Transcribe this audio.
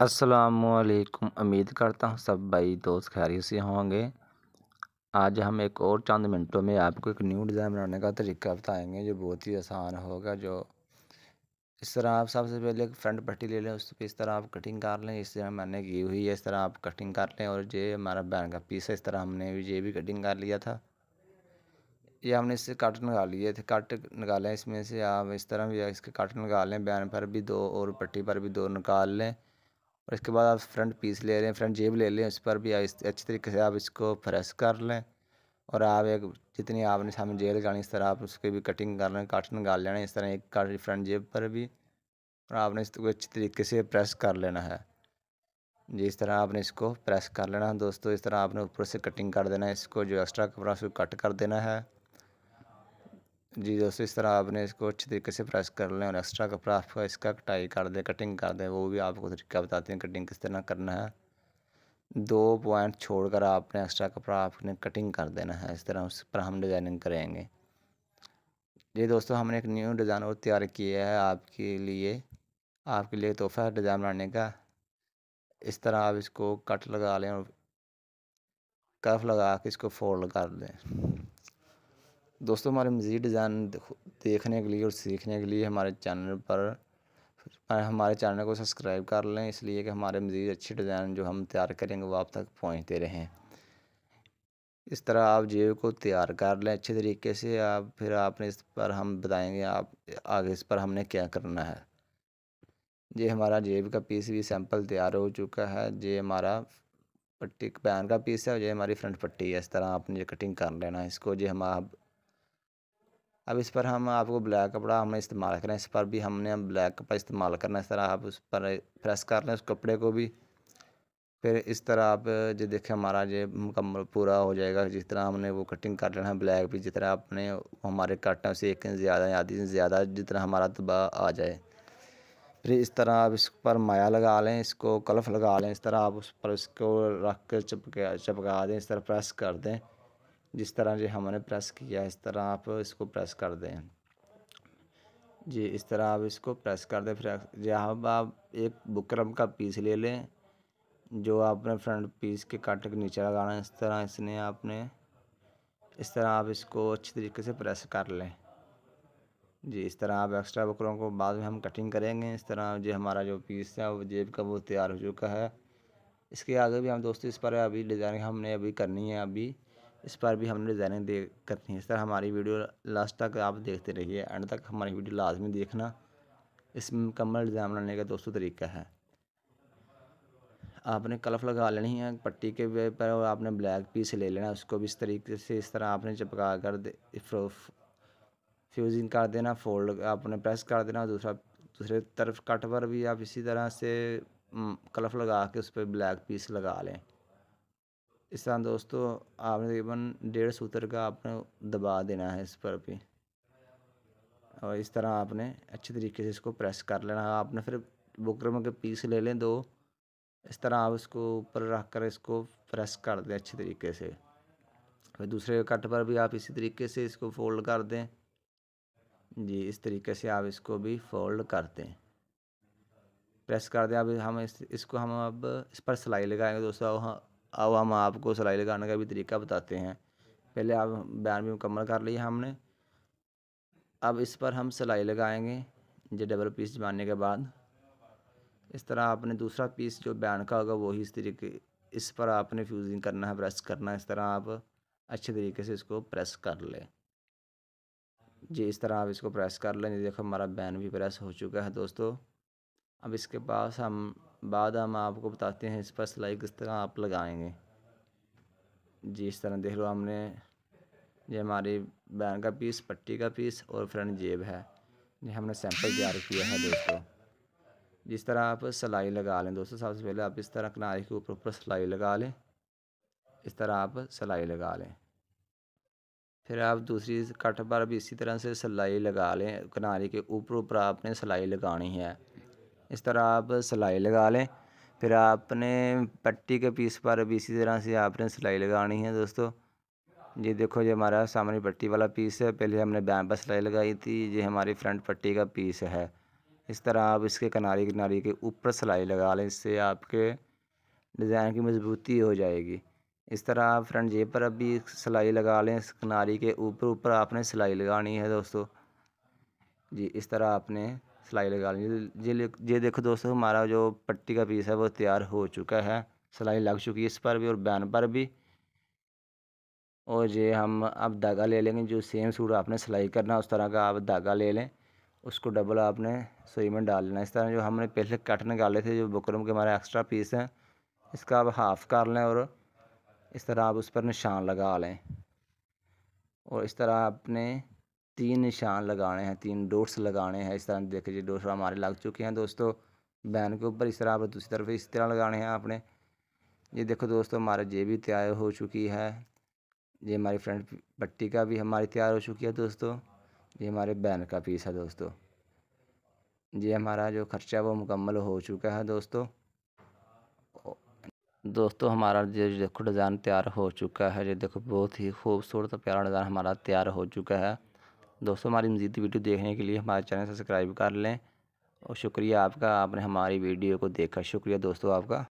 असलकुम उम्मीद करता हूँ सब भाई दोस्त खैरियत से होंगे आज हम एक और चंद मिनटों में आपको एक न्यू डिज़ाइन बनाने का तरीका बताएंगे जो बहुत ही आसान होगा जो इस तरह आप सबसे पहले एक फ्रंट पट्टी ले लें उस पर इस तरह आप कटिंग कर लें इस तरह मैंने की हुई है इस तरह आप कटिंग कर लें और ये हमारा बैन का पीस है इस तरह हमने ये भी कटिंग कर लिया था ये हमने इससे कट निकाल लिए थे कट निकालें इसमें से आप इस तरह भी इसके कट निकाल लें बैन पर भी दो और पट्टी पर भी दो निकाल लें और इसके बाद आप फ्रंट पीस ले रहे हैं फ्रंट जेब ले लें उस पर भी अच्छी तरीके से आप इसको प्रेस कर लें और आप एक जितनी आपने सामने जेब लगानी इस तरह आप उसकी भी कटिंग कर लें काट निकाल लेना इस तरह एक काट फ्रंट जेब पर भी और आपने इसको अच्छी तरीके से प्रेस कर लेना है जी इस तरह आपने इसको प्रेस कर लेना है दोस्तों इस तरह आपने ऊपर से कटिंग कर देना है इसको जो एक्स्ट्रा कपड़ा उसको कट कर देना है जी दोस्तों इस तरह आपने इसको अच्छे तरीके से प्रेस कर लें और एक्स्ट्रा कपड़ा आपका इसका कटाई कर दें कटिंग कर दें वो भी आपको तरीका बताते हैं कटिंग किस तरह करना है दो पॉइंट छोड़कर आपने एक्स्ट्रा कपड़ा आपने कटिंग कर देना है इस तरह उस पर हम डिज़ाइनिंग करेंगे जी दोस्तों हमने एक न्यू डिज़ाइन और तैयार किया है आपके लिए आपके लिए तोहफा डिज़ाइन बनाने का इस तरह आप इसको कट लगा लें और कर्फ लगा के इसको फोल्ड कर दें दोस्तों हमारे मज़ीद डिज़ाइन देखने के लिए और सीखने के लिए हमारे चैनल पर हमारे चैनल को सब्सक्राइब कर लें इसलिए कि हमारे मज़ीद अच्छे डिज़ाइन जो हम तैयार करेंगे वो आप तक पहुँचते रहें इस तरह आप जेब को तैयार कर लें अच्छे तरीके से आप फिर आपने इस पर हम बताएंगे आप आगे इस पर हमने क्या करना है ये हमारा जेब का पीस भी सैंपल तैयार हो चुका है ये हमारा पट्टी पैन का पीस है और ये हमारी फ्रंट पट्टी है इस तरह आपने ये कटिंग कर लेना इसको जो हम आप अब इस पर हम आपको ब्लैक कपड़ा हमने इस्तेमाल करें इस पर भी हमने ब्लैक कपड़ा इस्तेमाल करना इस तरह आप उस पर प्रेस कर लें उस कपड़े को भी फिर इस तरह आप जो देखें हमारा ये मुकम्मल पूरा हो जाएगा जिस तरह हमने वो कटिंग कर लेना है ब्लैक भी जिस तरह आपने हमारे काट हैं उसे एक इंच ज़्यादा या आधी इंच ज़्यादा जितना हमारा तबाह आ जाए फिर इस तरह आप इस पर माया लगा लें इसको कलफ लगा लें इस तरह आप उस पर इसको रख कर चपका चिपका दें इस तरह प्रेस कर दें जिस तरह जी हमने प्रेस किया इस तरह आप इसको प्रेस कर दें जी इस तरह आप इसको प्रेस कर दें फिर जब आप एक बुकरम का पीस ले लें जो आपने फ्रंट पीस के काट के नीचे लगाना है इस तरह इसने आपने इस तरह आप इसको अच्छी तरीके से प्रेस कर लें जी इस तरह आप एक्स्ट्रा बकरों को बाद में हम कटिंग करेंगे इस तरह जो हमारा जो पीस है वो जेब का वो तैयार हो चुका है इसके आगे भी हम दोस्तों इस पर अभी डिज़ाइनिंग हमने अभी करनी है अभी इस पर भी हमने डिज़ाइनिंग दे करनी है इस तरह हमारी वीडियो लास्ट तक आप देखते रहिए एंड तक हमारी वीडियो लाजमी देखना इसमें मुकम्मल डिज़ाइन बनाने का दोस्तों तरीका है आपने कलफ लगा लेनी है पट्टी के वे पर और आपने ब्लैक पीस ले लेना उसको भी इस तरीके से इस तरह आपने चिपका कर फ्यूजिंग कर देना फोल्ड आपने प्रेस कर देना दूसरा दूसरे तरफ कट पर भी आप इसी तरह से कलफ लगा के उस पर ब्लैक पीस लगा लें इस तरह दोस्तों आपने तकरीबन डेढ़ सूत्र का आपने दबा देना है इस पर भी और इस तरह आपने अच्छे तरीके से इसको प्रेस कर लेना है आपने फिर बुकरम के पीस ले लें दो इस तरह आप इसको ऊपर रख कर इसको प्रेस कर दें अच्छे तरीके से फिर दूसरे कट पर भी आप इसी तरीके से इसको फोल्ड कर दें जी इस तरीके से आप इसको भी फोल्ड कर दें प्रेस कर दें अब हम इस, इसको हम अब इस पर सिलाई लगाएंगे दोस्तों अब हम आपको सिलाई लगाने का भी तरीका बताते हैं पहले आप बयान भी मुकम्मल कर लिया हमने अब इस पर हम सिलाई लगाएंगे जो डबल पीस जमाने के बाद इस तरह आपने दूसरा पीस जो बयान का होगा वही इस तरीके इस पर आपने फ्यूजिंग करना है प्रेस करना है इस तरह आप अच्छे तरीके से इसको प्रेस कर लें जी इस तरह आप इसको प्रेस कर लें देखो हमारा बैन भी प्रेस हो चुका है दोस्तों अब इसके पास हम बाद हम आपको बताते हैं इस पर सिलाई किस तरह आप लगाएंगे जी इस तरह देख लो हमने ये हमारी बैन का पीस पट्टी का पीस और फ्रंट जेब है ये हमने सैंपल तैयार किया है दोस्तों जिस तरह आप सिलाई लगा लें दोस्तों सबसे पहले आप इस तरह किनारे के ऊपर ऊपर सिलाई लगा लें इस तरह आप सिलाई लगा लें फिर आप दूसरी कट पर भी इसी तरह से सिलाई लगा लें किनारे के ऊपर ऊपर आपने सिलाई लगानी है इस तरह आप सिलाई लगा लें फिर आपने पट्टी के पीस पर भी इसी तरह से आपने सिलाई लगानी है दोस्तों ये देखो ये हमारा सामने पट्टी वाला पीस है पहले हमने बैम पर सिलाई लगाई थी ये हमारी फ्रंट पट्टी का पीस है इस तरह आप इसके किनारे किनारे के ऊपर सिलाई लगा लें इससे आपके डिज़ाइन की मजबूती हो जाएगी इस तरह आप फ्रंट जेब पर अभी सिलाई लगा लें किनारी के ऊपर ऊपर आपने सिलाई लगानी है दोस्तों जी इस तरह आपने सिलाई लगा लीजिए ये ये देखो दोस्तों हमारा जो पट्टी का पीस है वो तैयार हो चुका है सिलाई लग चुकी है इस पर भी और बैन पर भी और ये हम अब धागा ले लेंगे जो सेम सूट आपने सिलाई करना उस तरह का आप धागा ले लें उसको डबल आपने सुई में डाल लेना इस तरह जो हमने पहले कट निकाले थे जो बकरम के हमारे एक्स्ट्रा पीस हैं इसका आप हाफ़ कर लें और इस तरह आप उस पर निशान लगा लें और इस तरह आपने तीन निशान लगाने हैं तीन डोट्स लगाने हैं इस तरह देखे जी डोट्स हमारे लग चुके हैं दोस्तों बैन के ऊपर इस तरह आप दूसरी तरफ इस तरह लगाने हैं आपने ये देखो दोस्तों हमारा जे भी तैयार हो चुकी है ये हमारी फ्रंट पट्टी का भी हमारी तैयार हो चुकी है दोस्तों ये हमारे बैन का पीस है दोस्तों ये हमारा जो खर्चा वो मुकम्मल हो चुका है दोस्तों दोस्तों हमारा जो देखो डिज़ाइन तैयार हो चुका है ये देखो बहुत ही खूबसूरत प्यारा डिज़ाइन हमारा तैयार हो चुका है दोस्तों हमारी मजीद वीडियो देखने के लिए हमारे चैनल सब्सक्राइब कर लें और शुक्रिया आपका आपने हमारी वीडियो को देखा शुक्रिया दोस्तों आपका